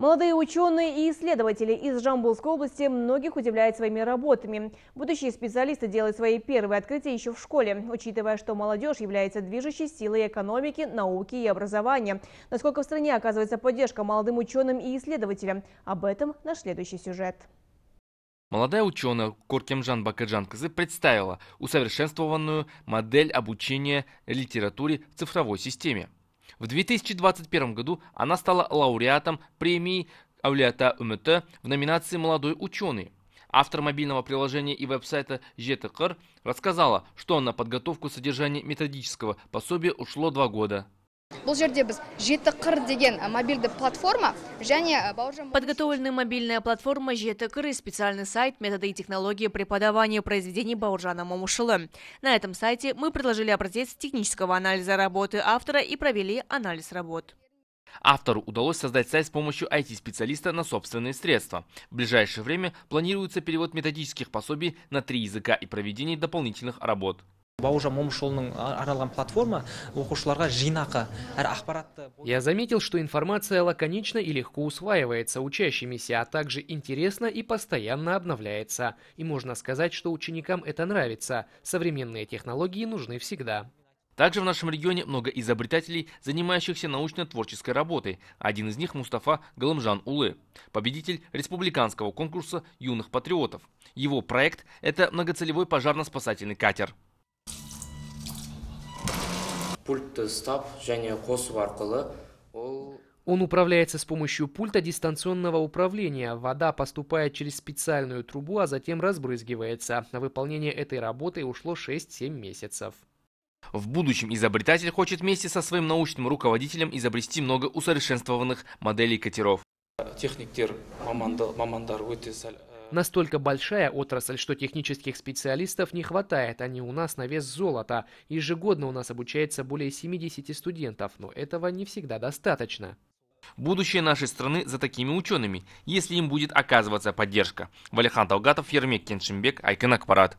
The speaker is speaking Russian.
Молодые ученые и исследователи из Жамбулской области многих удивляют своими работами. Будущие специалисты делают свои первые открытия еще в школе, учитывая, что молодежь является движущей силой экономики, науки и образования. Насколько в стране оказывается поддержка молодым ученым и исследователям, об этом наш следующий сюжет. Молодая ученая Коркемжан Бакаджанкызы представила усовершенствованную модель обучения литературе в цифровой системе. В 2021 году она стала лауреатом премии Аулиата УМТ в номинации «Молодой ученый». Автор мобильного приложения и веб-сайта GTQR рассказала, что на подготовку содержания методического пособия ушло два года бұл жерде біз жеті а, платформа және а, бауыржан подготовленная мобильная платформа жеті и специальный сайт методы и технологии преподавания произведений Бауржана момышұлы на этом сайте мы предложили образец технического анализа работы автора и провели анализ работ Автору удалось создать сайт с помощью IT-специалиста на собственные средства. В ближайшее время планируется перевод методических пособий на три языка и проведение дополнительных работ бауыржан момышұлының а- арналған платформа оқушыларға жинақы әрі ақпаратты я заметил что информация лаконично и легко усваивается учащимися а также интересно и постоянно обновляется и можно сказать что ученикам это нравится современные технологии нужны всегда также в нашем регионе много изобретателей, занимающихся научно-творческой работой. Один из них Мустафа Галамжан Улы, победитель республиканского конкурса юных патриотов. Его проект – это многоцелевой пожарно-спасательный катер. Он управляется с помощью пульта дистанционного управления. Вода поступает через специальную трубу, а затем разбрызгивается. На выполнение этой работы ушло 6-7 месяцев. В будущем изобретатель хочет вместе со своим научным руководителем изобрести много усовершенствованных моделей катеров. Настолько большая отрасль, что технических специалистов не хватает, они у нас на вес золота. Ежегодно у нас обучается более 70 студентов, но этого не всегда достаточно. Будущее нашей страны за такими учеными, если им будет оказываться поддержка. Валихан Талгатов, Ермек Кеншимбек, Айкенак Парад.